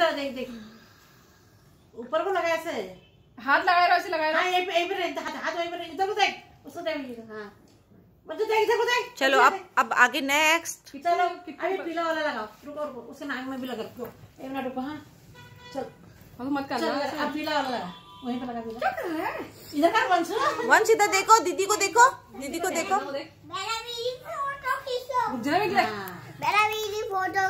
कितना देख देख ऊपर को लगाया से हाथ लगाए रहो ऐसे लगाए रहो हाँ, यहीं पे यहीं पे रहता हाथ हाथ वहीं पे रहता इधर को देख उसको देख लीजिए हां मतलब देख इधर को देख चलो अब अब आगे नेक्स्ट चलो अरे पीला वाला लगाओ रुको रुको उसे नाक में भी लगा रखो एक मिनट रुको हां चल अब मत करना अब पीला वाला लगा वहीं पर लगा पीला क्या कर रहा है इधर का वंश वंश इधर देखो दीदी को देखो दीदी को देखो मेरा भी फोटो खींचो जरा भी मेरा भी फोटो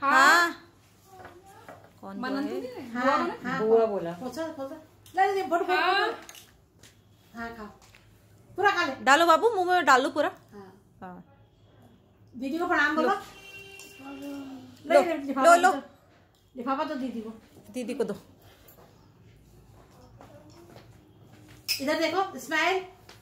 हाँ। हाँ, डालो बाबू मुंह में डालो पूरा हाँ। दीदी को प्रणाम बोलो लो लो लिफाफा दो तो- तो दीदी को दीदी को दो इधर देखो स्माइल